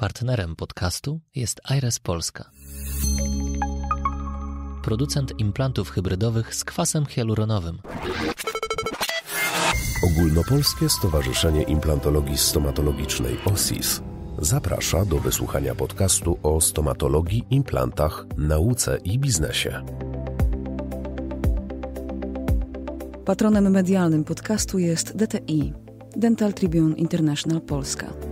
Partnerem podcastu jest Aires Polska. Producent implantów hybrydowych z kwasem hialuronowym. Ogólnopolskie Stowarzyszenie Implantologii Stomatologicznej OSIS zaprasza do wysłuchania podcastu o stomatologii, implantach, nauce i biznesie. Patronem medialnym podcastu jest DTI, Dental Tribune International Polska.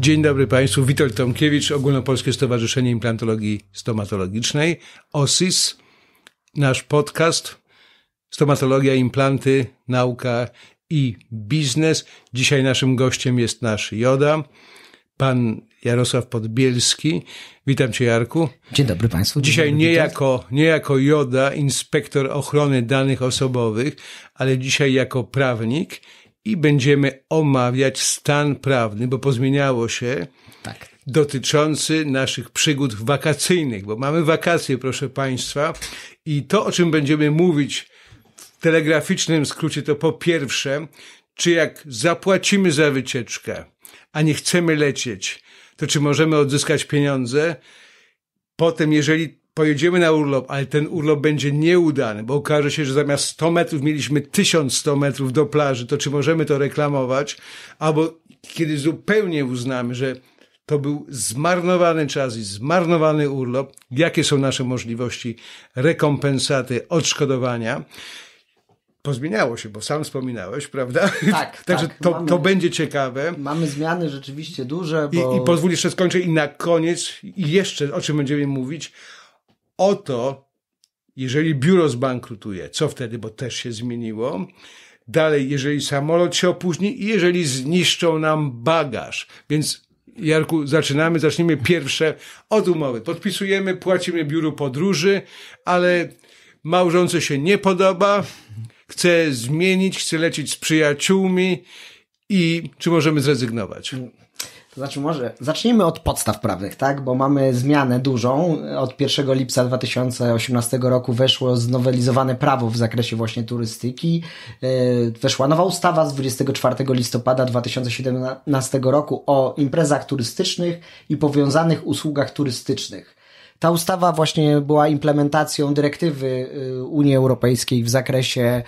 Dzień dobry Państwu, Witold Tomkiewicz, Ogólnopolskie Stowarzyszenie Implantologii Stomatologicznej, OSIS, nasz podcast Stomatologia, Implanty, Nauka i Biznes. Dzisiaj naszym gościem jest nasz Joda, pan Jarosław Podbielski. Witam Cię Jarku. Dzień dobry Państwu. Dzień Dzisiaj dobry, nie, jako, nie jako Joda, inspektor ochrony danych osobowych, ale dzisiaj jako prawnik – i będziemy omawiać stan prawny, bo pozmieniało się. Tak. Dotyczący naszych przygód wakacyjnych, bo mamy wakacje, proszę Państwa, i to, o czym będziemy mówić w telegraficznym skrócie, to po pierwsze, czy jak zapłacimy za wycieczkę, a nie chcemy lecieć, to czy możemy odzyskać pieniądze? Potem, jeżeli pojedziemy na urlop, ale ten urlop będzie nieudany, bo okaże się, że zamiast 100 metrów mieliśmy 1100 metrów do plaży, to czy możemy to reklamować? Albo kiedy zupełnie uznamy, że to był zmarnowany czas i zmarnowany urlop, jakie są nasze możliwości rekompensaty, odszkodowania? pozmieniało się, bo sam wspominałeś, prawda? Tak. Także tak. To, to będzie ciekawe. Mamy zmiany rzeczywiście duże. Bo... I, I pozwól jeszcze skończę i na koniec, jeszcze o czym będziemy mówić, Oto, jeżeli biuro zbankrutuje, co wtedy, bo też się zmieniło, dalej, jeżeli samolot się opóźni i jeżeli zniszczą nam bagaż. Więc Jarku, zaczynamy, zacznijmy pierwsze od umowy. Podpisujemy, płacimy biuru podróży, ale małżonce się nie podoba, chce zmienić, chce lecieć z przyjaciółmi i czy możemy zrezygnować? Mm. To znaczy może zacznijmy od podstaw prawnych, tak? Bo mamy zmianę dużą. Od 1 lipca 2018 roku weszło znowelizowane prawo w zakresie właśnie turystyki. E, weszła nowa ustawa z 24 listopada 2017 roku o imprezach turystycznych i powiązanych usługach turystycznych. Ta ustawa właśnie była implementacją dyrektywy e, Unii Europejskiej w zakresie e,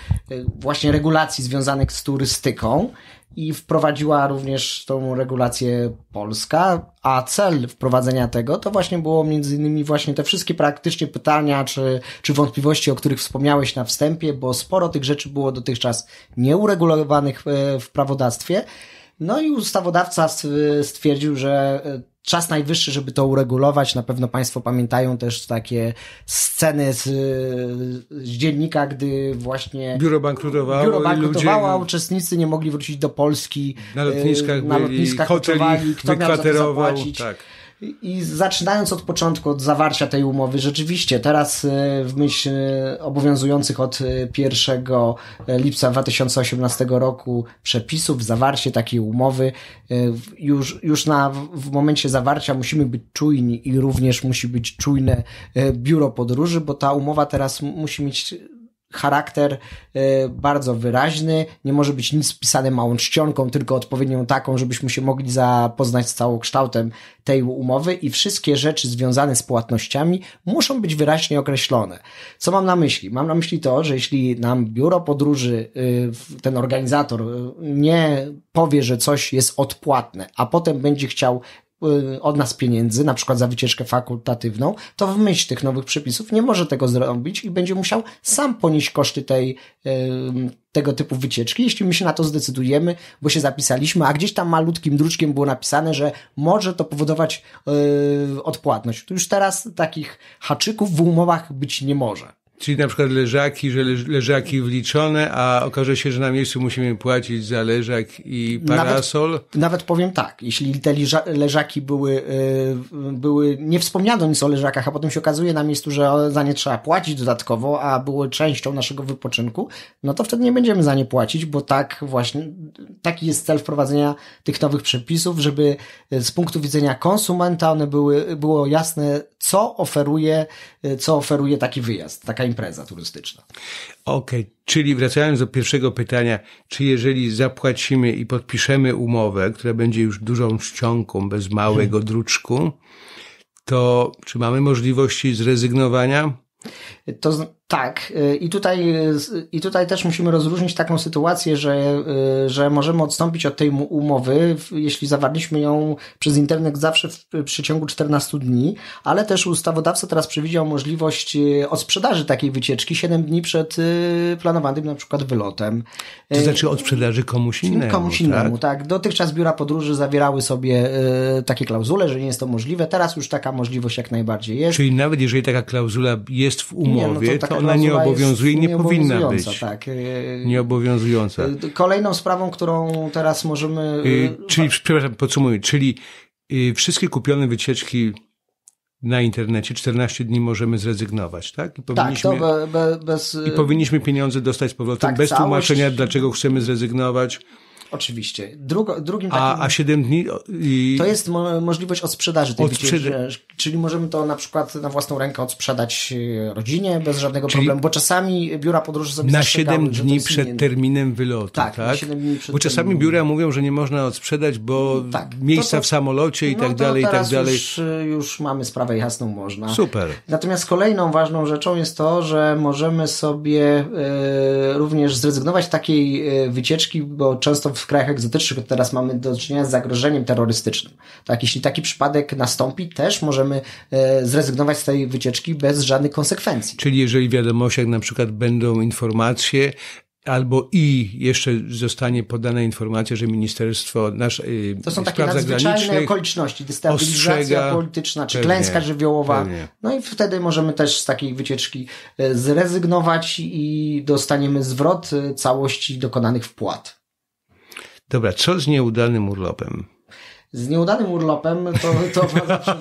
właśnie regulacji związanych z turystyką i wprowadziła również tą regulację Polska, a cel wprowadzenia tego to właśnie było między innymi właśnie te wszystkie praktycznie pytania czy, czy wątpliwości, o których wspomniałeś na wstępie, bo sporo tych rzeczy było dotychczas nieuregulowanych e, w prawodawstwie. No i ustawodawca stwierdził, że e, czas najwyższy, żeby to uregulować. Na pewno Państwo pamiętają też takie sceny z, z dziennika, gdy właśnie biuro bankrutowało, biuro bankrutowało ludzie... a uczestnicy nie mogli wrócić do Polski. Na e, lotniskach, na lotniskach kto miał zapłacić. Tak. I zaczynając od początku, od zawarcia tej umowy, rzeczywiście teraz e, w myśl e, obowiązujących od 1 e, lipca 2018 roku przepisów, zawarcie takiej umowy, już, już na, w momencie zawarcia musimy być czujni i również musi być czujne biuro podróży, bo ta umowa teraz musi mieć charakter y, bardzo wyraźny, nie może być nic wpisane małą czcionką, tylko odpowiednią taką, żebyśmy się mogli zapoznać z całokształtem tej umowy i wszystkie rzeczy związane z płatnościami muszą być wyraźnie określone. Co mam na myśli? Mam na myśli to, że jeśli nam biuro podróży, y, ten organizator y, nie powie, że coś jest odpłatne, a potem będzie chciał Y, od nas pieniędzy, na przykład za wycieczkę fakultatywną, to w myśl tych nowych przepisów nie może tego zrobić i będzie musiał sam ponieść koszty tej, y, tego typu wycieczki, jeśli my się na to zdecydujemy, bo się zapisaliśmy, a gdzieś tam malutkim druczkiem było napisane, że może to powodować y, odpłatność. Tu już teraz takich haczyków w umowach być nie może. Czyli na przykład leżaki, że leżaki wliczone, a okaże się, że na miejscu musimy płacić za leżak i parasol? Nawet, nawet powiem tak, jeśli te leżaki były, e, były, nie wspomniano nic o leżakach, a potem się okazuje na miejscu, że za nie trzeba płacić dodatkowo, a były częścią naszego wypoczynku, no to wtedy nie będziemy za nie płacić, bo tak właśnie, taki jest cel wprowadzenia tych nowych przepisów, żeby e, z punktu widzenia konsumenta one były, było jasne, co oferuje, e, co oferuje taki wyjazd, taka impreza turystyczna. Okej, okay. czyli wracając do pierwszego pytania, czy jeżeli zapłacimy i podpiszemy umowę, która będzie już dużą czcionką bez małego hmm. druczku, to czy mamy możliwości zrezygnowania? To tak, y, i tutaj, y, i tutaj też musimy rozróżnić taką sytuację, że, y, że możemy odstąpić od tej umowy, jeśli zawarliśmy ją przez internet zawsze w przeciągu 14 dni, ale też ustawodawca teraz przewidział możliwość odsprzedaży takiej wycieczki 7 dni przed planowanym na przykład wylotem. To znaczy odsprzedaży komuś innemu. Komuś innemu, tak. tak. Dotychczas biura podróży zawierały sobie takie klauzule, że nie jest to możliwe. Teraz już taka możliwość jak najbardziej jest. Czyli nawet jeżeli taka klauzula jest w umowie, nie, no to, to ona nie obowiązuje i nie powinna być. Tak. Y, Nieobowiązująca. Y, kolejną sprawą, którą teraz możemy... Y, czyli, przepraszam, podsumuję, czyli wszystkie kupione wycieczki na internecie 14 dni możemy zrezygnować, tak? I powinniśmy, tak, to be, be, bez... I powinniśmy pieniądze dostać z powrotem tak, bez całość... tłumaczenia, dlaczego chcemy zrezygnować. Oczywiście. Drugo, drugim takim, a, a 7 dni? I... To jest mo możliwość odsprzedaży tej Odsprzeda... wycieczki, czyli możemy to na przykład na własną rękę odsprzedać e, rodzinie bez żadnego czyli... problemu, bo czasami biura podróży sobie Na 7 dni przed nie... terminem wylotu, tak? tak? bo czasami terminem... biura mówią, że nie można odsprzedać, bo mm, tak. miejsca to, to... w samolocie i no, tak dalej, i tak dalej. Już, e, już mamy sprawę jasną, można. Super. Natomiast kolejną ważną rzeczą jest to, że możemy sobie y, również zrezygnować z takiej wycieczki, bo często w w krajach egzotycznych teraz mamy do czynienia z zagrożeniem terrorystycznym. Tak, jeśli taki przypadek nastąpi, też możemy e, zrezygnować z tej wycieczki bez żadnych konsekwencji. Czyli jeżeli w wiadomościach na przykład będą informacje, albo i jeszcze zostanie podana informacja, że ministerstwo nasz, y, To są takie nadzwyczajne okoliczności, destabilizacja polityczna, czy pewnie, klęska żywiołowa. Pewnie. No i wtedy możemy też z takiej wycieczki e, zrezygnować i dostaniemy zwrot e, całości dokonanych wpłat. Dobra, co z nieudanym urlopem? Z nieudanym urlopem to, to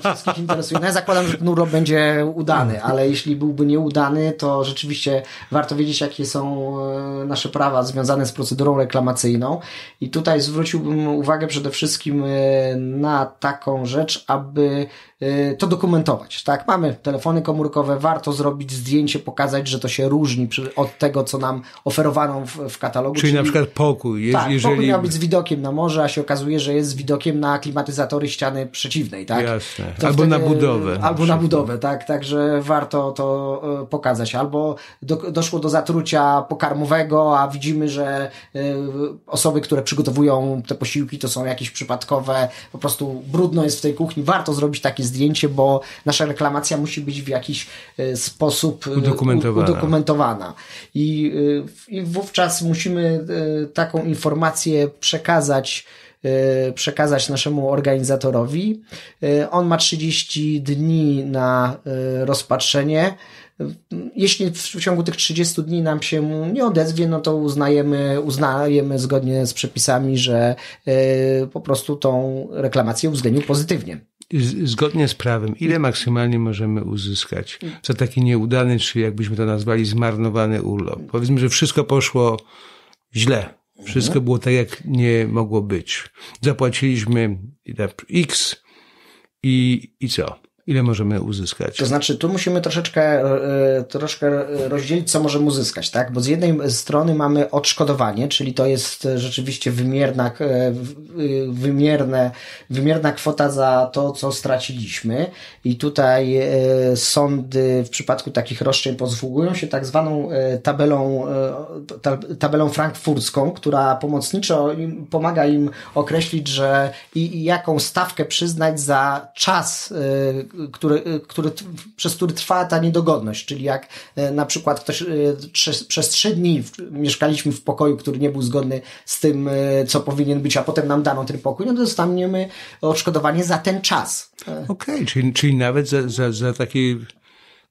wszystkich interesuje. No ja zakładam, że ten urlop będzie udany, ale jeśli byłby nieudany, to rzeczywiście warto wiedzieć, jakie są e, nasze prawa związane z procedurą reklamacyjną. I tutaj zwróciłbym uwagę przede wszystkim e, na taką rzecz, aby e, to dokumentować. Tak, mamy telefony komórkowe, warto zrobić zdjęcie, pokazać, że to się różni od tego, co nam oferowano w, w katalogu. Czyli, Czyli, na przykład pokój. Jest, tak, jeżeli... pokój miał być z widokiem na morze, a się okazuje, że jest z widokiem na klimatyzatory ściany przeciwnej, tak? Jasne. albo wtedy, na budowę. Albo na, budowę, tak? Także warto to e, pokazać. Albo do, doszło do zatrucia pokarmowego, a widzimy, że e, osoby, które przygotowują te posiłki, to są jakieś przypadkowe, po prostu brudno jest w tej kuchni. Warto zrobić takie zdjęcie, bo nasza reklamacja musi być w jakiś e, sposób udokumentowana. udokumentowana. I, I wówczas musimy taką informację przekazać E, przekazać naszemu organizatorowi. E, on ma 30 dni na e, rozpatrzenie. Jeśli w ciągu tych 30 dni nam się nie odezwie, no to uznajemy, uznajemy zgodnie z przepisami, że po prostu tą reklamację uwzględnił pozytywnie zgodnie z prawem, ile maksymalnie możemy uzyskać za taki nieudany, czy jakbyśmy to nazwali, zmarnowany urlop? Powiedzmy, że wszystko poszło źle. Wszystko mhm. było tak, jak nie mogło być. Zapłaciliśmy tak, x i, i co? Ile możemy uzyskać? To znaczy, tu musimy troszeczkę, e, troszkę rozdzielić, co możemy uzyskać, tak? Bo z jednej strony mamy odszkodowanie, czyli to jest rzeczywiście wymierna, e, e, wymierne, wymierna kwota za to, co straciliśmy. I tutaj sądy w przypadku takich roszczeń posługują się tak zwaną tabelą, tabelą frankfurską, która pomocniczo im, pomaga im określić, że i, i jaką stawkę przyznać za czas, który, który, przez który trwa ta niedogodność, czyli jak e, na przykład ktoś e, przez, trzy dni mieszkaliśmy w pokoju, który nie był zgodny z tym, e, co powinien być, a potem nam dano ten pokój, no to dostaniemy odszkodowanie za ten czas. Okej, okay, czyli, czyli nawet za, za, za taki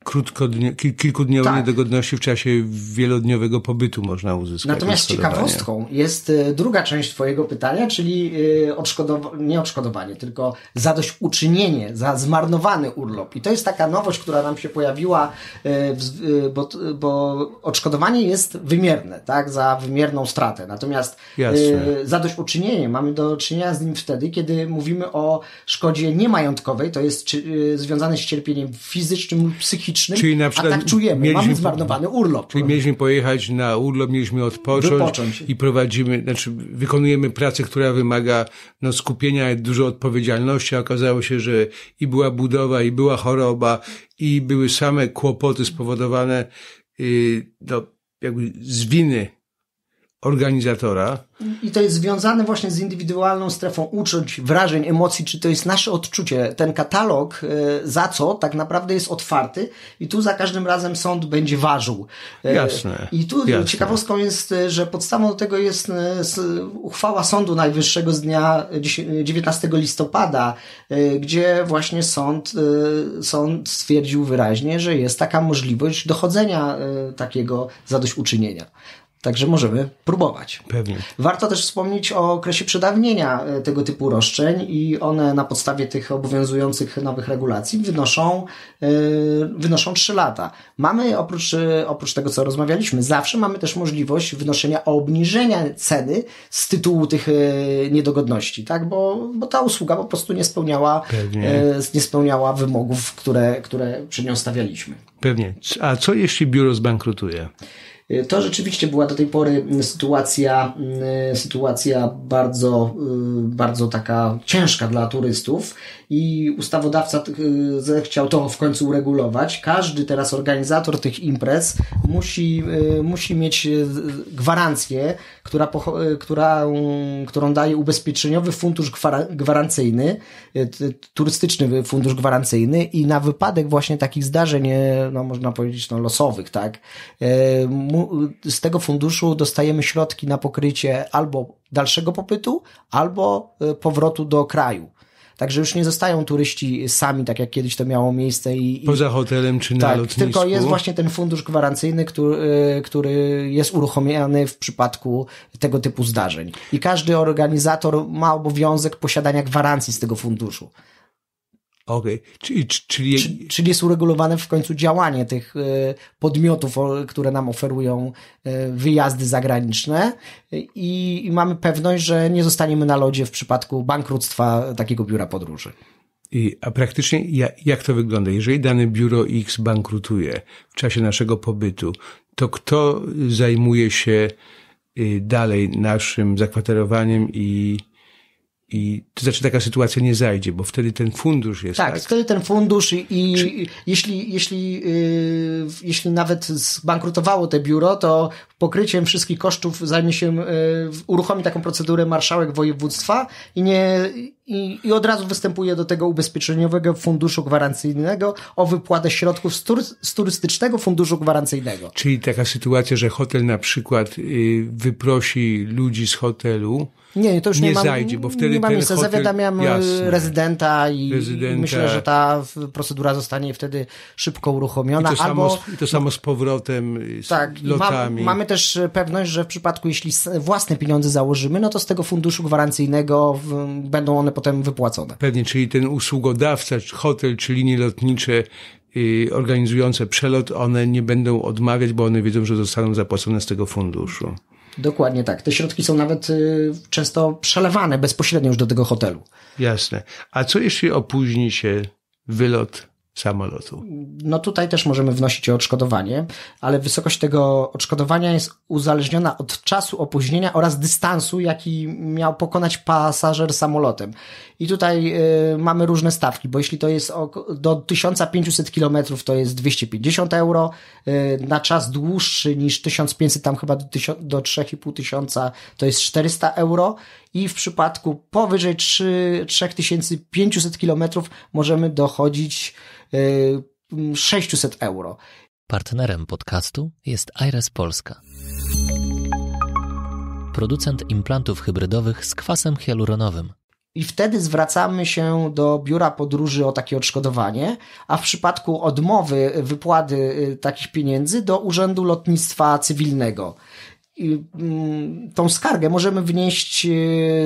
krótkodnie, kilkudniowej tak. niedogodności w czasie wielodniowego pobytu można uzyskać. Natomiast ciekawostką jest e, druga część Twojego pytania, czyli e, odszkodow- nie odszkodowanie, tylko zadośćuczynienie za zmarnowany urlop. I to jest taka nowość, która nam się pojawiła, e, bo, bo odszkodowanie jest wymierne, tak, za wymierną stratę. Natomiast Jasne. zadośćuczynienie mamy do czynienia z nim wtedy, kiedy mówimy o szkodzie niemajątkowej, to jest związane z cierpieniem fizycznym lub psychicznym psychicznym, czyli na przykład a tak czujemy, mieliśmy, mamy zmarnowany urlop. Czyli mieliśmy pojechać na urlop, mieliśmy odpocząć, Wypocząć. i prowadzimy, znaczy wykonujemy pracę, która wymaga no, skupienia i dużo odpowiedzialności. Okazało się, że i była budowa, i była choroba, i były same kłopoty spowodowane yy, do, no, jakby z winy organizatora. I to jest związane właśnie z indywidualną strefą uczuć, wrażeń, emocji, czy to jest nasze odczucie. Ten katalog e, za co tak naprawdę jest otwarty i tu za każdym razem sąd będzie ważył. E, jasne. I tu jasne. ciekawostką jest, e, że podstawą tego jest uchwała Sądu Najwyższego z dnia 19 listopada, gdzie właśnie sąd, sąd stwierdził wyraźnie, że jest taka możliwość dochodzenia takiego zadośćuczynienia. Także możemy próbować. Pewnie. Warto też wspomnieć o okresie przedawnienia e, tego typu roszczeń i one na podstawie tych obowiązujących nowych regulacji wynoszą, e, wynoszą 3 lata. Mamy oprócz, e, oprócz tego, co rozmawialiśmy, zawsze mamy też możliwość wynoszenia obniżenia ceny z tytułu tych niedogodności, tak? Bo, bo ta usługa po prostu nie spełniała, nie spełniała wymogów, które, które przed nią stawialiśmy. Pewnie. A co jeśli biuro zbankrutuje? To rzeczywiście była do tej pory sytuacja, sytuacja bardzo, y, bardzo taka ciężka dla turystów i ustawodawca y, chciał to w końcu uregulować. Każdy teraz organizator tych imprez musi, y, musi mieć gwarancję, która, e, która, mm, którą daje ubezpieczeniowy fundusz gwarancyjny, e, turystyczny fundusz gwarancyjny i na wypadek właśnie takich zdarzeń, e, no można powiedzieć, no losowych, tak, z tego funduszu dostajemy środki na pokrycie albo dalszego popytu, albo powrotu do kraju. Także już nie zostają turyści sami, tak jak kiedyś to miało miejsce. I, Poza hotelem czy na tak, lotnisku. Tylko jest właśnie ten fundusz gwarancyjny, który, e, który jest uruchomiony w przypadku tego typu zdarzeń. I każdy organizator ma obowiązek posiadania gwarancji z tego funduszu. Okej, okay. czyli, czyli... Czyli, jest uregulowane w końcu działanie tych y, podmiotów, które nam oferują y, wyjazdy zagraniczne i, i mamy pewność, że nie zostaniemy na lodzie w przypadku bankructwa takiego biura podróży. I, a praktycznie jak to wygląda? Jeżeli dane biuro X bankrutuje w czasie naszego pobytu, to kto zajmuje się y, dalej naszym zakwaterowaniem i i to znaczy taka sytuacja nie zajdzie, bo wtedy ten fundusz jest. Tak, tak? wtedy ten fundusz i, i Czy... jeśli, jeśli, yy, jeśli nawet zbankrutowało te biuro, to pokryciem wszystkich kosztów zajmie się, yy, uruchomi taką procedurę marszałek województwa i nie, i, i od razu występuje do tego ubezpieczeniowego funduszu gwarancyjnego o wypłatę środków z, tur, z turystycznego funduszu gwarancyjnego. Czyli taka sytuacja, że hotel na przykład yy, wyprosi ludzi z hotelu, nie, to już nie, nie mam, zajdzie, bo wtedy nie mam miejsca. Hotel, Zawiadamiam e, jasne, rezydenta i rezydenta. myślę, że ta procedura zostanie wtedy szybko uruchomiona. I to, albo, samo, i to samo z powrotem, z tak, lotami. Ma, mamy też e, pewność, że w przypadku, jeśli własne pieniądze założymy, no to z tego funduszu gwarancyjnego w, będą one potem wypłacone. Pewnie, czyli ten usługodawca, hotel czy linie lotnicze y, organizujące przelot, one nie będą odmawiać, bo one wiedzą, że zostaną zapłacone z tego funduszu. Dokładnie tak. Te środki są nawet y, często przelewane bezpośrednio już do tego hotelu. Jasne. A co jeśli opóźni się wylot samolotu. No tutaj też możemy wnosić o odszkodowanie, ale wysokość tego odszkodowania jest uzależniona od czasu opóźnienia oraz dystansu, jaki miał pokonać pasażer samolotem. I tutaj y, mamy różne stawki, bo jeśli to jest do 1500 km to jest 250 euro, y, na czas dłuższy niż 1500, tam chyba do, do 3500 to jest 400 euro i w przypadku powyżej 3, 3500 km możemy dochodzić 600 e, euro. Partnerem podcastu jest Aires Polska. Producent implantów hybrydowych z kwasem hialuronowym. I wtedy zwracamy się do biura podróży o takie odszkodowanie, a w przypadku odmowy wypłaty e, takich pieniędzy do Urzędu Lotnictwa Cywilnego. Mm, tą skargę możemy wnieść e,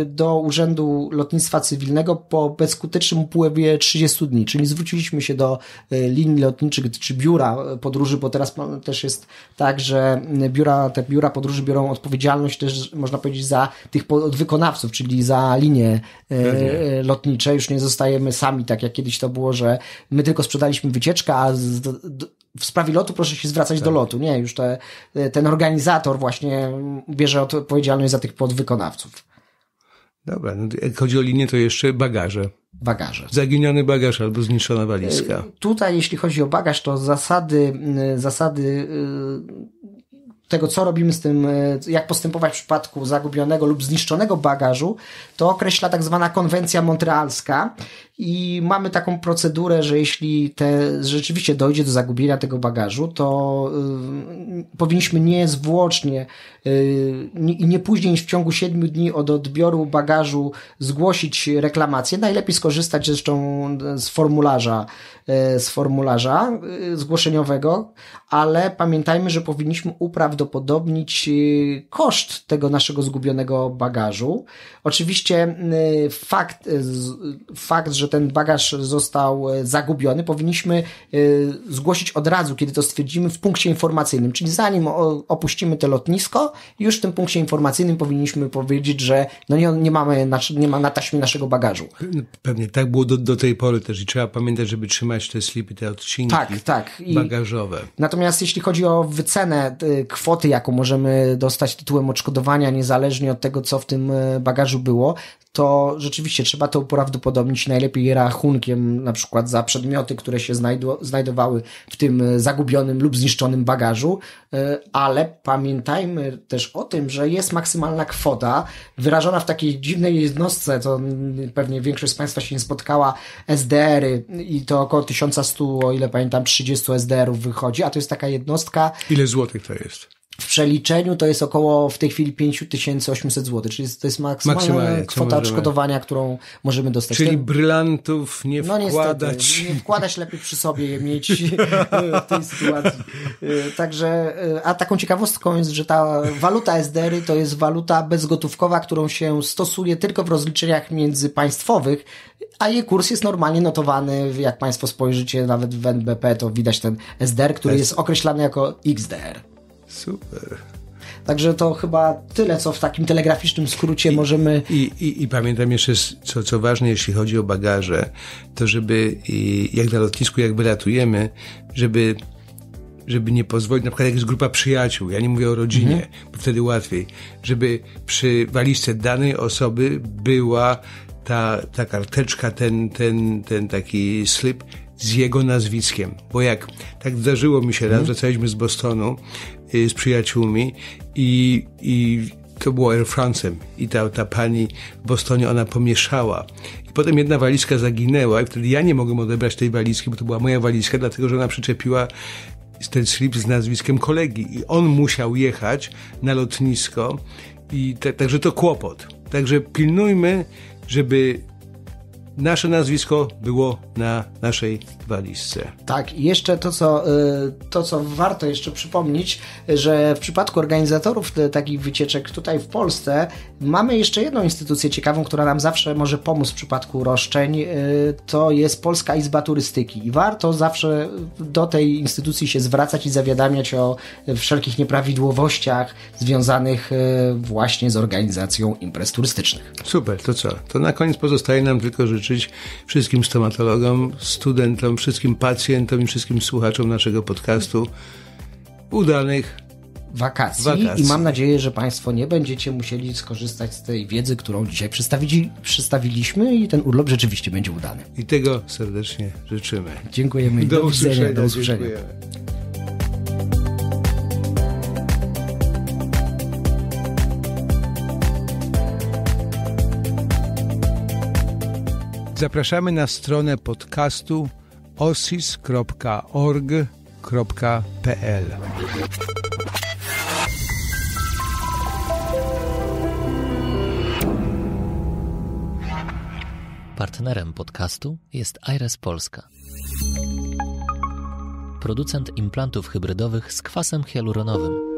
do Urzędu Lotnictwa Cywilnego po bezskutecznym upływie 30 dni, czyli zwróciliśmy się do e, linii lotniczych czy biura podróży, bo teraz też jest tak, że e, biura, te biura podróży biorą odpowiedzialność też, można powiedzieć, za tych wykonawców, czyli za linie Pewnie. lotnicze. Już nie zostajemy sami, tak jak kiedyś to było, że my tylko sprzedaliśmy wycieczkę, a w sprawie lotu proszę się zwracać tak. do lotu. Nie, już te, ten organizator właśnie bierze odpowiedzialność za tych podwykonawców. Dobra, no jak chodzi o linię, to jeszcze bagaże. Bagaże. Zaginiony bagaż albo zniszczona walizka. Y, tutaj, jeśli chodzi o bagaż, to zasady, y, zasady y, tego, co robimy z tym, e, jak postępować w przypadku zagubionego lub zniszczonego bagażu, to określa tak zwana konwencja montrealska i mamy taką procedurę, że jeśli te, rzeczywiście dojdzie do zagubienia tego bagażu, to y, powinniśmy niezwłocznie y, i y, nie później niż w ciągu 7 dni od odbioru bagażu zgłosić reklamację. Najlepiej skorzystać zresztą y, z formularza, y, z formularza y, zgłoszeniowego, ale pamiętajmy, że powinniśmy uprawiać uprawdopodobnić y, koszt tego naszego zgubionego bagażu. Oczywiście y, fakt, y, fakt, że ten bagaż został zagubiony, powinniśmy zgłosić od razu, kiedy to stwierdzimy, w punkcie informacyjnym, czyli zanim opuścimy to lotnisko, już w tym punkcie informacyjnym powinniśmy powiedzieć, że no nie, nie mamy, nie ma na taśmie naszego bagażu. Pewnie tak było do, do tej pory też i trzeba pamiętać, żeby trzymać te slipy, te odcinki tak, tak. I, bagażowe. Natomiast jeśli chodzi o wycenę kwoty, jaką możemy dostać tytułem odszkodowania, niezależnie od tego, co w tym e, bagażu było, to rzeczywiście trzeba to uprawdopodobnić najlepiej rachunkiem, na przykład za przedmioty, które się znajdowały w tym e, zagubionym lub zniszczonym bagażu, e, ale pamiętajmy też o tym, że jest maksymalna kwota wyrażona w takiej dziwnej jednostce, to pewnie większość z Państwa się nie spotkała, SDR-y i to około 1100, o ile pamiętam, 30 SDR-ów wychodzi, a to jest taka jednostka. Ile złotych to jest? w przeliczeniu to jest około w tej chwili 5800 zł, czyli to jest maksymalna Maksymalnie, kwota odszkodowania, którą możemy dostać. Czyli brylantów nie no, wkładać. Niestety, nie wkładać lepiej przy sobie, je mieć e, w tej sytuacji. E, także, e, a taką ciekawostką jest, że ta waluta SDR-y to jest waluta bezgotówkowa, którą się stosuje tylko w rozliczeniach międzypaństwowych, a jej kurs jest normalnie notowany, jak Państwo spojrzycie nawet w NBP, to widać ten SDR, który jest określany jako XDR. Super. Także to chyba tyle, co w takim telegraficznym skrócie I, możemy. I, i, I, pamiętam jeszcze, co, co ważne, jeśli chodzi o bagaże, to żeby jak na lotnisku, jak wylatujemy, żeby żeby nie pozwolić, na przykład jak jest grupa przyjaciół, ja nie mówię o rodzinie, mhm. bo wtedy łatwiej, żeby przy walizce danej osoby była ta, ta karteczka, ten, ten, ten taki slip, z jego nazwiskiem. Bo jak tak zdarzyło mi się raz, mhm. wracaliśmy z Bostonu y, z przyjaciółmi i, i to było Air France'em i ta, ta pani w Bostonie ona pomieszała. I potem jedna walizka zaginęła i wtedy ja nie mogłem odebrać tej walizki, bo to była moja walizka, dlatego że ona przyczepiła ten slip z nazwiskiem kolegi i on musiał jechać na lotnisko i ta, także to kłopot. Także pilnujmy, żeby Nasze nazwisko było na naszej walizce. Tak, i jeszcze to co, y, to, co warto jeszcze przypomnieć, że w przypadku organizatorów takich wycieczek tutaj w Polsce mamy jeszcze jedną instytucję ciekawą, która nam zawsze może pomóc w przypadku roszczeń. Y, to jest Polska Izba Turystyki. I warto zawsze do tej instytucji się zwracać i zawiadamiać o wszelkich nieprawidłowościach związanych y, właśnie z organizacją imprez turystycznych. Super, to co? To na koniec pozostaje nam tylko życzyć wszystkim stomatologom, studentom, wszystkim pacjentom i wszystkim słuchaczom naszego podcastu udanych Wakacji, wakacji, i mam nadzieję, że Państwo nie będziecie musieli skorzystać z tej wiedzy, którą dzisiaj przedstawili, przedstawiliśmy i ten urlop rzeczywiście będzie udany. I tego serdecznie życzymy. Dziękujemy. Do, do usłyszenia. Widzenia, do usłyszenia. Zapraszamy na stronę podcastu osis.org.pl Partnerem podcastu jest Aires Polska. Producent implantów hybrydowych z kwasem hialuronowym.